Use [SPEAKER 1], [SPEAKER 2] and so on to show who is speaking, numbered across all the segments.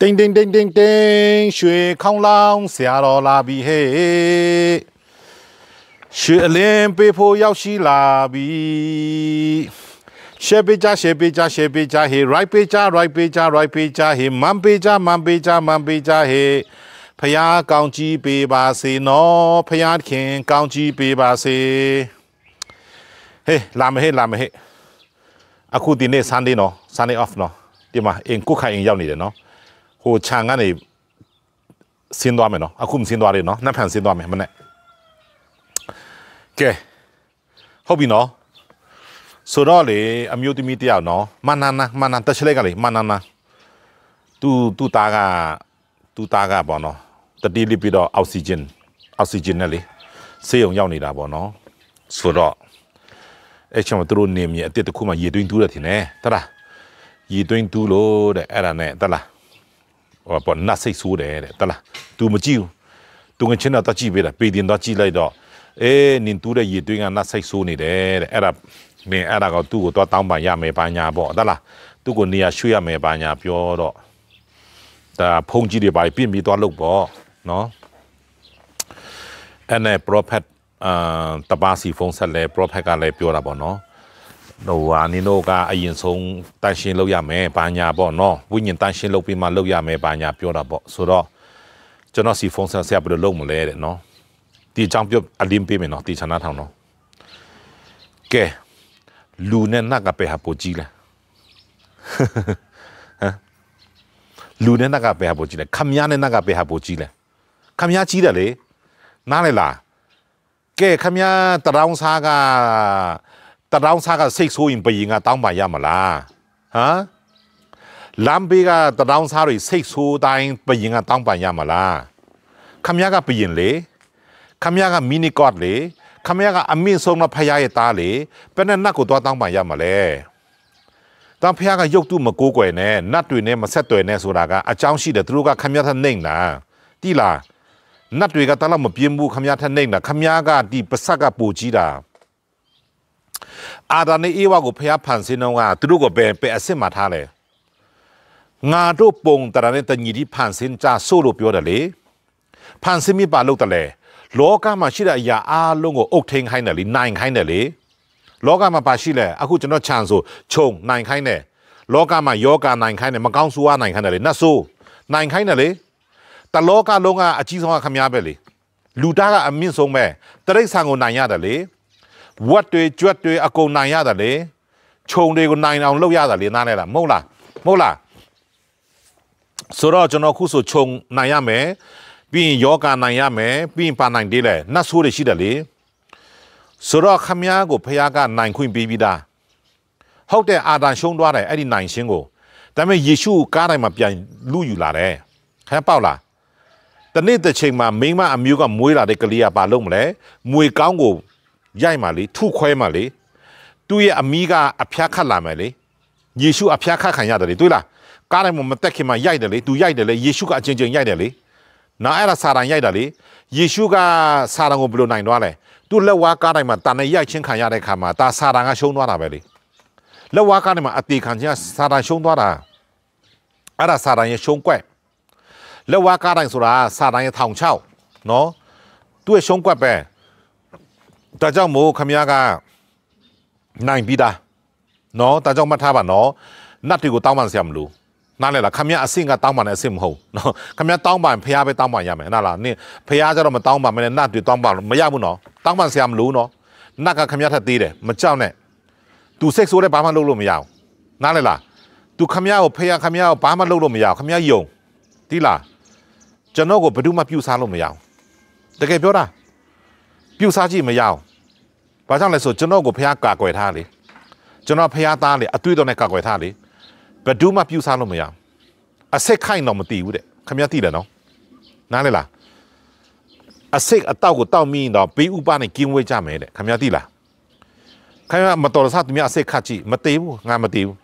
[SPEAKER 1] တိန်တိန်တိန်တိန်တိန်ရွှေခေါင်းလောင်းဆရာတော်လာပြီဟဲ့ရွှေအလင်းပေးဖို့ရောက်ရှိလာပြီ share ပေးကြ share ပေးကြ share ပေးကြ hey right ပေးကြ right ပေးကြ right ပေးကြ hey မန်ပေးကြမန်ပေးကြမန်ပေးကြ hey ဖျားကောင်းကြီးပေးပါစေနော်ဖျားခင်ကောင်းကြီးပေးပါစေဟေးလာမဟေးလာမဟေးအခုဒီနေ့ Sunday နော် Sunday off နော်ဒီမှာအင်ကိုခိုင်အင်ရောက်နေတယ်နော်ဟိုခြံကနေဆင်းသွားမယ်နော်အခုမဆင်းသွားသေးနော်နှစ်ဖန်ဆင်းသွားမယ်မနဲ့ကဲဟုတ်ပြီနော်ဆိုတော့လေအမျိုးသမီးတယောက်နော်မနနာမနတချလိုက်ကလေမနနာသူသူသားကသူသားကပေါ့နော်တတိလိပြီးတော့အောက်ဆီဂျင်အောက်ဆီဂျင်နဲ့လေဆေးရုံရောက်နေတာပေါ့နော်ဆိုတော့အဲ့ချင်မသူတို့နေမြေအစ်တစ်ခုမှရေတွင်းတူးတယ်ထင်တယ်တလားရေတွင်းတူးလို့တဲ့အဲ့ဒါနဲ့တလားဟောပေါ့နတ်စိတ်ဆိုးတယ်တဲ့တလား तू မကြည့်ဘူး तू ငချင်းတော့တကြည့်ပေးတာပေတင်တော့ကြည့်လိုက်တော့အေးနင်တူးတဲ့ရေသွင်းကနတ်စိတ်ဆိုးနေတယ်တဲ့အဲ့ဒါမင်းအဲ့ဒါကသူ့ကိုတော့တောင်းပန်ရမယ်ဘာညာပေါ့တလားသူ့ကိုနေရာရွှေ့ရမယ်ဘာညာပြောတော့ဒါဖုန်ကြီးတွေပါပြင်ပြီးသွားလုပ်ပေါ့နော်အဲ့နဲ့ prophet အာတပါစီဖုန်းဆက်လဲ prophet ကလည်းပြောတာပေါ့နော်ဟိုဟာနင်တို့ကအရင်ဆုံးတန်ရှင်းလုပ်ရမယ်ဘာညာပေါ့နော်ဝိညာဉ်တန်ရှင်းလုပ်ပြီးမှလုပ်ရမယ်ဘာညာပြောတာပေါ့ဆိုတော့ကျွန်တော်စီဖုန်းဆက်ဆက်ဘယ်လိုလုပ်မလဲတဲ့နော်ဒီအကြောင်းပြောအလင်းပေးမယ်နော်တီချာနာထောင်နော်ကဲလူနဲ့နတ်ကပဲဟာပိုကြီးလားဟမ်လူနဲ့နတ်ကပဲဟာပိုကြီးလားခမည်းနဲ့နတ်ကပဲဟာပိုကြီးလားခမည်းကြီးတယ်လေနားလေလားကဲခမည်းတရောင်းစားကတတောင်းစားကစိတ်ဆိုးရင်ဘယင်ကတောင်းပန်ရမလားဟမ်လမ်းဘေးကတတောင်းစားတွေစိတ်ဆိုးတိုင်းဘယင်ကတောင်းပန်ရမလားခမရကဘယင်လေခမရကမီနီကော့လေခမရကအမြင့်ဆုံးသောဖရာရဲ့သားလေဘယ်နဲ့နတ်ကိုသွားတောင်းပန်ရမလဲတန်ဖရာကရုပ်တုမကိုးကွယ်နဲ့နတ်တွေနဲ့မဆက်သွယ်နဲ့ဆိုတာကအကြောင်းရှိတယ်သူတို့ကခမရထနှိမ့်လားတိလားနတ်တွေကတလောက်မပြင်းဘူးခမရထနှိမ့်လားခမရကဒီပစက်ကပူကြီးတာအာဒါနဲ့အေဝါကိုဖျားဖန်ဆင်းတော့ကသူတို့ကိုပဲပဲအစစ်မှထားလဲငါတို့ပုံတရနဲ့တညီဒီဖန်ဆင်းကြဆို့လို့ပြောတယ်လေဖန်ဆင်းမိပါလို့တလဲလောကမှာရှိတဲ့အရာအားလုံးကိုအုတ်ထိန်ခိုင်းတယ်လေနိုင်ခိုင်းတယ်လေလောကမှာပါရှိလဲအခုကျွန်တော်ခြံဆိုခြုံနိုင်ခိုင်းတယ်လောကမှာယောဂနိုင်ခိုင်းတယ်မကောင်းဆိုးဝါးနိုင်ခိုင်းတယ်လေနတ်ဆိုးနိုင်ခိုင်းတယ်လေတလောကလုံးကအကြီးဆုံးကခမည်းပဲလေလူသားကအမြင့်ဆုံးပဲတရိษံကိုနိုင်ရတယ်လေဝက်တွေကြွက်တွေအကုန်နိုင်ရတယ်လေခြုံတွေကိုနိုင်အောင်လုပ်ရတယ်လေနားလဲလားမဟုတ်လားမဟုတ်လားဆိုတော့ကျွန်တော်ခုဆိုခြုံနိုင်ရမယ်ပြီးရင်ယောဂနိုင်ရမယ်ပြီးရင်ပါနိုင်သေးလဲနတ်ဆိုးတွေရှိတယ်လေဆိုတော့ခမည်းကိုဖခင်ကနိုင်ခွင့်ပေးပြီးသားဟုတ်တယ်အာဒံရှုံးသွားတယ်အဲ့ဒီနိုင်ရှင်ကိုဒါပေမဲ့ယေရှုကားတိုင်းမှာပြန်လူယူလာတယ်ခဲပေါက်လားတနေ့တစ်ချိန်မှာမိမအမျိုးကမွေးလာတဲ့ကလေးကဘာလုပ်မလဲမွေကောင်းကိုရိုက်မှလေထုခွဲမှလေသူ့ရဲ့အမိက အဖျားခတ်လာမယ်လေယေရှုအဖျားခတ်ခံရတယ်လေတွေ့လားကားတိုင်းမှာမတက်ခင်မှာရိုက်တယ်လေသူရိုက်တယ်လေယေရှုကအချင်းချင်းရိုက်တယ်လေနော်အဲ့ဒါစာတန်ရိုက်တာလေယေရှုကစာတန်ကိုဘယ်လိုနိုင်သွားလဲသူ့လက်ဝါးကားတိုင်းမှာတန်နဲ့ရိုက်ချင်းခံရတဲ့ခါမှာဒါစာတန်ကရှုံးသွားတာပဲလေလက်ဝါးကားတိုင်းမှာအသေးခံချင်းစာတန်ရှုံးသွားတာအဲ့ဒါစာတန်ရဲ့ရှုံးကွက်လက်ဝါးကားတိုင်းဆိုတာစာတန်ရဲ့ထောင်ချောက်နော်သူ့ရဲ့ရှုံးကွက်ပဲဒါကြောင့်မို့ခမရကနိုင်ပြီးသားနော်ဒါကြောင့်မှတ်ထားပါနော်နတ်တွေကိုတောင်းပန်ဆရာမလို့နားလဲလားခမရအဆင့်ကတောင်းပန်တဲ့အဆင့်မဟုတ်နော်ခမရတောင်းပန်ဖះပဲတောင်းပန်ရမယ်နားလားနင်ဖះကြတော့မတောင်းပန်မနဲ့နတ်တွေတောင်းပန်မရဘူးနော်တောင်းပန်ဆရာမလို့နော်နတ်ကခမရထက်သေးတယ်မကြောက်နဲ့သူစိတ်ဆိုးတဲ့ဘာမှလုပ်လို့မရအောင်နားလဲလားသူခမရကိုဖះခမရကိုဘာမှလုပ်လို့မရအောင်ခမရယုံတိလားကျွန်တော်ကိုဘယ်သူမှပြူစားလို့မရအောင်တကယ်ပြောတာပြူစားကြည့်မရအောင်။ဘာကြောင့်လဲဆိုကျွန်တော်ကိုဖះကာကွယ်ထားလေ။ကျွန်တော်ဖះသားလေအတွေ့တော်နဲ့ကာကွယ်ထားလေ။ဘဒူးမှပြူစားလို့မရဘူး။အစစ်ခိုင်တော့မတည်ဘူးတဲ့။ခမရတိတယ်နော်။နားလေလား။အစစ်အတောက်ကိုတောက်မိရင်တော့ဘေးဥပနဲ့ကင်းဝေးကြမယ်တဲ့။ခမရတိလား။ခမရမတော်တဆသူများအစစ်ခတ်ကြည့်မတည်ဘူး။ငါမတည်ဘူး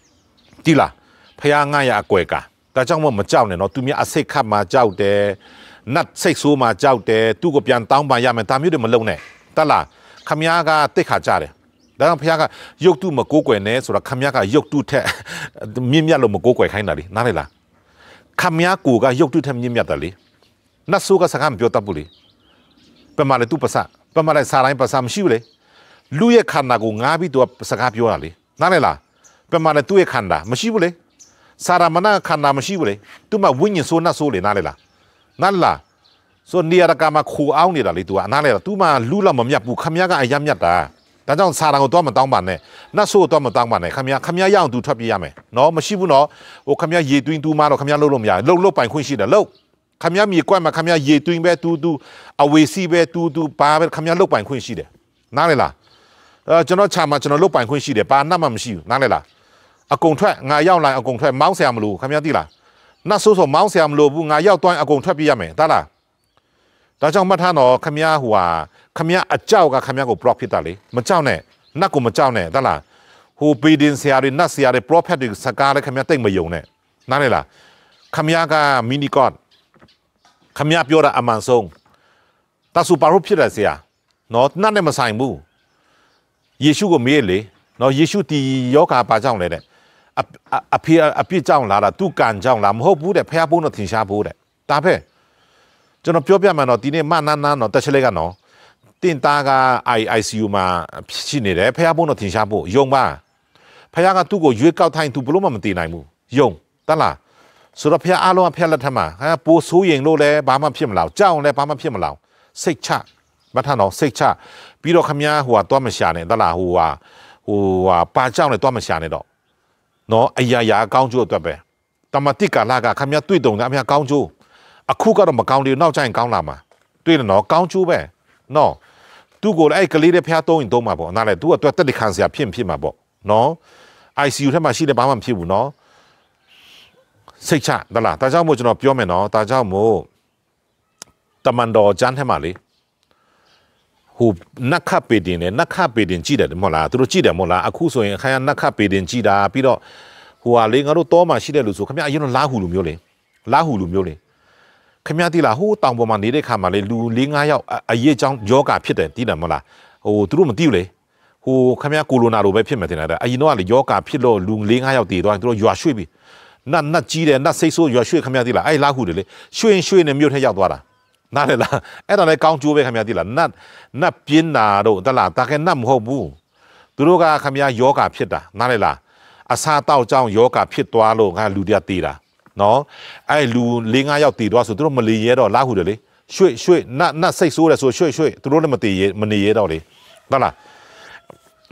[SPEAKER 1] ။တိလား။ဖះငါရအကွယ်ကာ။ဒါကြောင့်မမကြောက်နဲ့နော်။သူများအစစ်ခတ်မှကြောက်တယ်။နတ်စိတ်ဆိုးမှကြောက်တယ်။သူ့ကိုပြန်တောင်းပန်ရမယ်။ဒါမျိုးတွေမလုပ်နဲ့။တလား။ခမရကတိတ်ခါကြတယ်ဒါကြောင့်ဖခင်ကယုတ်တုမကိုးကွယ်နဲ့ဆိုတာခမရကယုတ်တုထက်မြင့်မြတ်လို့မကိုးကွယ်ခိုင်းတာလေနားလေလားခမရကိုကယုတ်တုထက်မြင့်မြတ်တယ်လေနတ်ဆိုးကစကားမပြောတတ်ဘူးလေပမာလေသူပစပမာလေစားတိုင်းပစမရှိဘူးလေလူရဲ့ခန္ဓာကိုငားပြီးသူကစကားပြောတာလေနားလေလားပမာလေသူ့ရဲ့ခန္ဓာမရှိဘူးလေစာရမဏခန္ဓာမရှိဘူးလေသူ့မှာဝိညာဉ်ဆိုးနတ်ဆိုးလေနားလေလားနားလေလားဆိုနေရာတကာမှာခိုအောင်နေတာလေ तू ကအနားလဲတာ तू မှလူလောက်မမြတ်ဘူးခမရကအယက်မြတ်တာဒါကြောင့်စာတန်ကိုတော့မတောင်းပါနဲ့နတ်ဆိုးကိုတော့မတောင်းပါနဲ့ခမရခမရရအောင် तू ထွက်ပြေးရမယ်နော်မရှိဘူးနော်ဟိုခမရရေတွင်း तू မှတော့ခမရလုံးလုံးမရလုံးလုံးပိုင်ခွင့်ရှိတယ်လုံးခမရမြေကွက်မှာခမရရေတွင်းပဲတူတူအဝေစီပဲတူတူဘာပဲခမရလုတ်ပိုင်ခွင့်ရှိတယ်နားလေလားအဲကျွန်တော်ခြာမှာကျွန်တော်လုတ်ပိုင်ခွင့်ရှိတယ်ဘာနတ်မှမရှိဘူးနားလေလားအကုံထွက်ငါရောက်လာအကုံထွက်မောင်းဆရာမလို့ခမရတိလားနတ်ဆိုးဆိုမောင်းဆရာမလို့ဘူးငါရောက်သွားအကုံထွက်ပြေးရမယ်တားလားဒါကြောင့်မှတ်ထားတော့ခမရဟိုဟာခမရအကြောက်ကခမရကို block ဖြစ်တာလေမကြောက်နဲ့နတ်ကိုမကြောက်နဲ့ဟုတ်လားဟိုပေဒင်ဆရာတွေနတ်ဆရာတွေ prophet တွေစကားလည်းခမရတိတ်မယုံနဲ့နားလေလားခမရက mini god ခမရပြောတာအမှန်ဆုံးတဆူပါရုဖြစ်တယ်ဆရာနော်နတ်နဲ့မဆိုင်ဘူးယေရှုကိုမေးလေနော်ယေရှုဒီယောဂါပါကြောင့်လဲတဲ့အဖေအပြစ်ကြောင့်လာတာသူကံကြောင့်လာမဟုတ်ဘူးတဲ့ဖះဘုန်းတော်ထင်ရှားဖို့တဲ့ဒါပဲကျွန်တော်ပြောပြမှတော့ဒီနေ့မနန်းနန်းတော့တက်ချလိုက်ကတော့တင်သားက IICU မှာရှိနေတယ်ဖះဘုန်းတော်ထင်ရှားဖို့ယုံပါဖះကသူ့ကိုရွေးကောက်ထိုင်သူဘလို့မှမတည်နိုင်ဘူးယုံတလားဆိုတော့ဖះအားလုံးကဖះလက်ထက်မှာဟာပိုးဆိုးရင်လို့လည်းဘာမှဖြစ်မလာဘူးကြောက်ရင်လည်းဘာမှဖြစ်မလာဘူးစိတ်ချမထတော့စိတ်ချပြီးတော့ခမည်းဟိုဟာသွားမရှာနဲ့တလားဟိုဟာဟိုဟာပါကြောက်နဲ့သွားမရှာနဲ့တော့နော်အရာရာအကောင်းကျိုးအတွက်ပဲတမတိကာလာကခမည်းတွေ့တုံတယ်အမေကောင်းကျိုးအခုကတော့မကောင်းလေနောက်ကျရင်ကောင်းလာမှာတွေ့တယ်နော်ကောင်းချိုးပဲနော်သူ့ကိုလည်းအဲ့ကလေးတဲ့ဖျားသုံးရင်သုံးမှာပေါ့အဲ့ဒါလေသူကအတွက်တက်တခံစရာဖြစ်ဖြစ်မှာပေါ့နော် ICU ထဲမှာရှိတယ်ဘာမှမဖြစ်ဘူးနော်စိတ်ချသလားဒါကြောင့်မို့ကျွန်တော်ပြောမယ်နော်ဒါကြောင့်မို့တမန်တော်ကျမ်းထဲမှာလေဟိုနက်ခတ်ပေတင်လေနက်ခတ်ပေတင်ကြည့်တယ်မဟုတ်လားသူတို့ကြည့်တယ်မဟုတ်လားအခုဆိုရင်အခါရနက်ခတ်ပေတင်ကြည့်တာပြီးတော့ဟိုဟာလေငါတို့တောမှာရှိတယ်လို့ဆိုခင်ဗျအရင်ကလာဟူလူမျိုးလေလာဟူလူမျိုးလေခမည်းတိလာဟိုးတောင်ပေါ်မှာနေတဲ့ခါမှာလေလူ၄၅ယောက်အရေးအကြောင်းယောဂဖြစ်တယ်သိတယ်မဟုတ်လားဟိုသူတို့မသိဘူးလေဟိုခမည်းကိုလိုနာလိုပဲဖြစ်မှတင်တာအရင်တော့ကလေယောဂဖြစ်လို့လူ၄၅ယောက်တည်သွားသူတို့ရွာရွှေ့ပြီနတ်နတ်ကြီးတယ်နတ်စိတ်ဆိုးရွာရွှေ့ခမည်းတိလာအဲ့လာခုတယ်လေရွှေ့ရွှေ့နဲ့မြို့ထက်ရောက်သွားတာနားလေလားအဲ့ဒါလည်းကောင်းကျိုးပဲခမည်းတိလာနတ်နတ်ပြင်းတာတို့တလားတာကဲနတ်မဟုတ်ဘူးသူတို့ကခမည်းယောဂဖြစ်တာနားလေလားအစာတောက်ကြောင်းယောဂဖြစ်သွားလို့ငါလူတွေကတည်တာနော်အဲ့လူ၄၅ယောက်တည်သွားဆိုသူတို့မလီရဲတော့လာဟုတယ်လေရွှေ့ရွှေ့နတ်နတ်စိတ်ဆိုးတယ်ဆိုရွှေ့ရွှေ့သူတို့လည်းမတည်ရဲမနေရဲတော့လေဟုတ်လား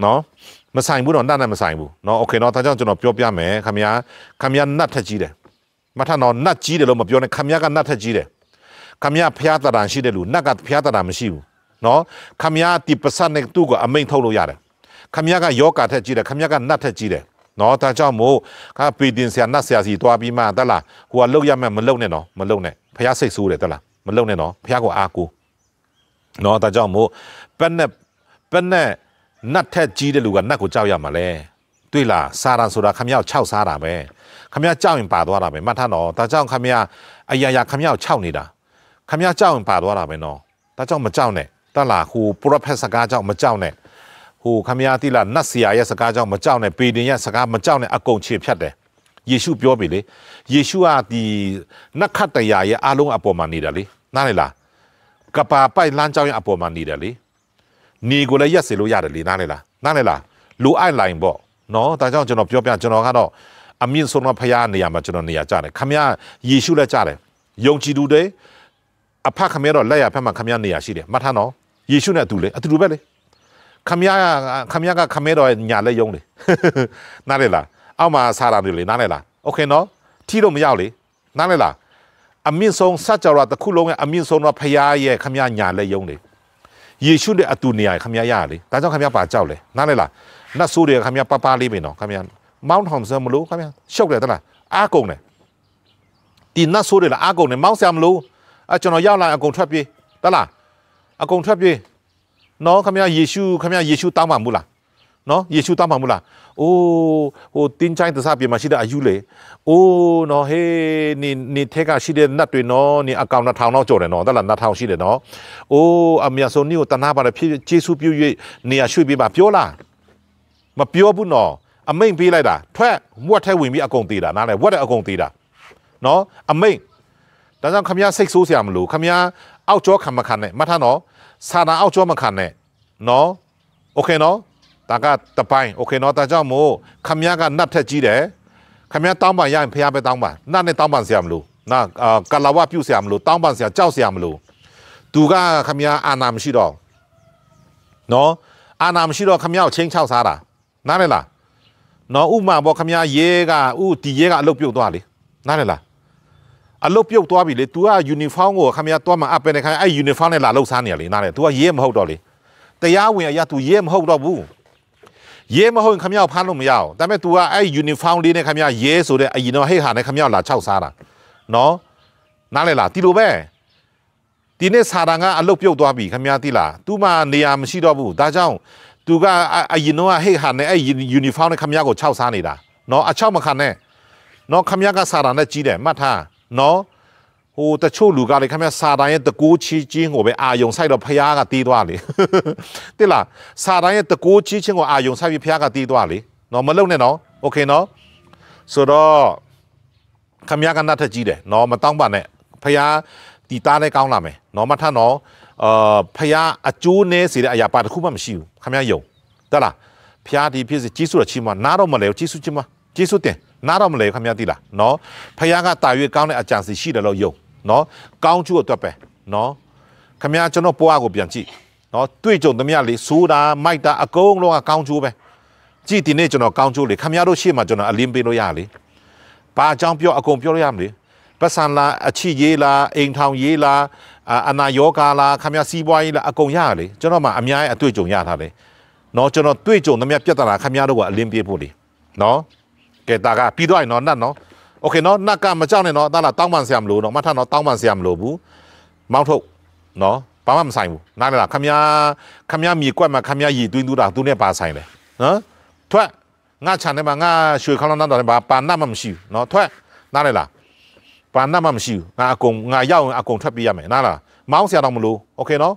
[SPEAKER 1] နော်မဆိုင်ဘူးတော့နတ်နဲ့မဆိုင်ဘူးနော်โอเคနော်ဒါကြောင့်ကျွန်တော်ပြောပြမယ်ခမရခမရနတ်ထက်ကြီးတယ်မထတော့နတ်ကြီးတယ်လို့မပြောနဲ့ခမရကနတ်ထက်ကြီးတယ်ခမရဖျားတရံရှိတဲ့လူနတ်ကဖျားတရံမရှိဘူးနော်ခမရဒီပစတ်နဲ့သူ့ကိုအမိန်ထုတ်လို့ရတယ်ခမရကယောဂါထက်ကြီးတယ်ခမရကနတ်ထက်ကြီးတယ်နော်ဒါကြောင့်မို့ကပီတင်ဆရာနတ်ဆရာစီတွားပြီးမှတလားဟိုကလောက်ရမှမလောက်နဲ့နော်မလောက်နဲ့ဖះစိတ်ဆိုးတယ်တလားမလောက်နဲ့နော်ဖះကိုအားကိုနော်ဒါကြောင့်မို့ပက်နဲ့ပက်နဲ့နတ်ထက်ကြီးတဲ့လူကနတ်ကိုကြောက်ရမှာလဲတွေ့လားစာရန်ဆိုတာခမရောက်6စားတာပဲခမရကြောက်ရင်ပါသွားတာပဲမှတ်ထားနော်ဒါကြောင့်ခမရအရာရာခမရောက်6နေတာခမရကြောက်ရင်ပါသွားတာပဲနော်ဒါကြောင့်မကြောက်နဲ့တလားဟိုပရိုဖက်ဆာကကြောက်မကြောက်နဲ့ဟိုခမရတိလာနတ်ဆရာရဲ့စကားကြောင့်မကြောက်နဲ့ပေတင်ရဲ့စကားမကြောက်နဲ့အကုန်ခြေဖြတ်တယ်ယေရှုပြောပြီလေယေရှုကဒီနတ်ခတ်တရားရဲ့အလုံးအပေါ်မှာနေတာလေနားလေလားကပါပိုက်လမ်းကြောင်းရဲ့အပေါ်မှာနေတယ်လေနေကိုလည်းရက်စေလို့ရတယ်လေနားလေလားနားလေလားလိုအပ်လိုင်ပေါ့နော်ဒါကြောင့်ကျွန်တော်ပြောပြကျွန်တော်ကတော့အမြင့်ဆုံးသောဖရားနေရာမှာကျွန်တော်နေရာကြတယ်ခမရယေရှုလည်းကြတယ်ယုံကြည်သူတွေအဖခမရတော့လက်ရဖက်မှာခမရနေရာရှိတယ်မှတ်ထားနော်ယေရှုနဲ့အတူလေအတူတူပဲလေခမရခမရကခမဲတော့ညာလက်ယုံလေနားလေလားအောက်မှာဆာတာတွေလေနားလေလားโอเคနော်ထီတော့မရောက်လေနားလေလားအမြင့်ဆုံးစကြဝဠာတစ်ခုလုံးရဲ့အမြင့်ဆုံးတော့ဖရားရဲ့ခမရညာလက်ယုံလေယေရှုနဲ့အတူနေရခမရရလေဒါကြောင့်ခမရပါကြောက်လေနားလေလားနတ်ဆိုးတွေကခမရပပလေးပဲနော်ခမရမောင်းထောင်စမလို့ခမရရှုပ်တယ်တလားအားကုန်တယ်ဒီနတ်ဆိုးတွေလားအားကုန်တယ်မောင်းစရာမလို့အကျွန်တော်ရောက်လာအကုန်ထွက်ပြေးတလားအကုန်ထွက်ပြေးနော်ခမရယေရှုခမရယေရှုတောင်းပန်မှုလားနော်ယေရှုတောင်းပန်မှုလားအိုးဟိုတင်းချိုင်းသစပြေမှာရှိတဲ့အယူလေအိုးနော်ဟေးနေနေထဲကရှိတဲ့နတ်တွေနော်နေအကောင်2000တော့ကြော်တယ်နော်တလား2000ရှိတယ်နော်အိုးအမြတ်ဆုံးနေ့ကိုတနာပါတယ်ဖြစ်ယေရှုပြု၍နေရရွှေ့ပေးပါပြောလားမပြောဘူးနော်အမိန်ပေးလိုက်တာထွက်ဝက်ထဲဝင်ပြီးအကုန်သေးတာနားလဲဝက်တဲ့အကုန်သေးတာနော်အမိန်ဒါကြောင့်ခမရစိတ်ဆိုးစရာမလိုခမရအောက်ကျောခံမခံနဲ့မှတ်ထားနော်စာနာအောက်ကျောမခံနဲ့နော်โอเคနော်ဒါကတပိုင်းโอเคနော်ဒါကြောင့်မို့ခမရကနတ်ထက်ကြီးတယ်ခမရတောင်းပန်ရရင်ဖះပဲတောင်းပန်နတ်နဲ့တောင်းပန်စရာမလိုနာကလာဝပြုတ်စရာမလိုတောင်းပန်စရာကြောက်စရာမလိုသူကခမရအာနာမရှိတော့နော်အာနာမရှိတော့ခမရကိုချင်းချောက်စားတာနားလဲလားနော်ဥမာပေါ့ခမရရဲကဥတီရဲကအလုပ်ပြုတ်သွားလေနားလဲလားအလုတ်ပြုတ်သွားပြီလေ तू က uniform ကိုခမရသွားမှအပ်ပဲနေခိုင်းအဲ့ uniform နဲ့လာလှုပ်ရှားနေရလေနားလေ तू ကရဲမဟုတ်တော့လေတရားဝင်အရာ तू ရဲမဟုတ်တော့ဘူးရဲမဟုတ်ရင်ခမရဖမ်းလို့မရအောင်ဒါပေမဲ့ तू ကအဲ့ uniform လေးနဲ့ခမရရဲဆိုတဲ့အရင်တော့ဟိတ်ဟာနဲ့ခမရလာခြောက်စားတာနော်နားလေလားဒီလိုပဲဒီနေ့စာတန်ကအလုတ်ပြုတ်သွားပြီခမရတိလား तू မှနေရာမရှိတော့ဘူးဒါကြောင့် तू ကအရင်တော့ဟိတ်ဟာနဲ့အဲ့ uniform နဲ့ခမရကိုခြောက်စားနေတာနော်အချောက်မခံနဲ့နော် ခမရကစာတန်နဲ့ကြီးတယ်မှတ်ထားနော်ဟိုတချို့လူကလေခင်ဗျာစာတန်ရဲ့တကိုးချီးခြင်းကိုပဲအာယုံဆိုင်တော့ဖះကတီးသွားလေတိလားစာတန်ရဲ့တကိုးချီးခြင်းကိုအာယုံဆိုင်ပြီးဖះကတီးသွားလေနော်မလုံနဲ့နော်โอเคနော်ဆိုတော့ခမရကနာထကြည့်တယ်နော်မတောင်းပါနဲ့ဖះတီးသားလဲကောင်းလာမယ်နော်မထနော်အာဖះအကျိုးနဲစေတဲ့အရာပါတစ်ခုမှမရှိဘူးခမရယုံတလားဖះဒီဖြစ်စေကြီးစုတော့ချီးမွားနားတော့မလဲကြီးစုချီးမွားကြီးစုတင်နားတော့မလဲခင်ဗျားသိလားနော်ဖခင်ကတာ၍ကောင်းတဲ့အကြံစီရှိတယ်လို့ယုံနော်ကောင်းကျိုးအတွက်ပဲနော်ခင်ဗျားကျွန်တော်ပွားကိုပြန်ကြည့်နော်တွေ့ကြုံသမျှလေးဆိုတာမိုက်တာအကုန်လုံးကကောင်းကျိုးပဲကြည့်ဒီနေ့ကျွန်တော်ကောင်းကျိုးလေခင်ဗျားတို့ရှေ့မှာကျွန်တော်အလင်းပေးလို့ရလေဘာအကြောင်းပြောအကုန်ပြောလို့ရမလဲပတ်စံလားအချစ်ရေးလားအိမ်ထောင်ရေးလားအနာယောဂါလားခင်ဗျားစီးပွားရေးလားအကုန်ရလေကျွန်တော်မှအများကြီးအတွေ့အကြုံရထားတယ်နော်ကျွန်တော်တွေ့ကြုံသမျှပြဿနာခင်ဗျားတို့ကအလင်းပေးဖို့လေနော်ကဲဒါကပြီးသွားရင်တော့နတ်နော်โอเคနော်နတ်ကမကြောက်နဲ့နော်အသားလားတောင်းပန်ဆရာမလို့နော်မထနော်တောင်းပန်ဆရာမလို့ဘူးမောက်ထုတ်နော်ဘာမှမဆိုင်ဘူးနားလားခမရခမရမြေကွက်မှာခမရရည်သွင်းသူတာသူနဲ့ပါဆိုင်တယ်နော်ထွက်ငါခြံထဲမှာငါရွှေခေါင်းလောင်းတော်တယ်ဘာပါနတ်မှမရှိဘူးနော်ထွက်နားလားပါနတ်မှမရှိဘူးငါအကုန်ငါရောက်ရင်အကုန်ထွက်ပြေးရမယ်နားလားမောင်းဆရာတော့မလို့โอเคနော်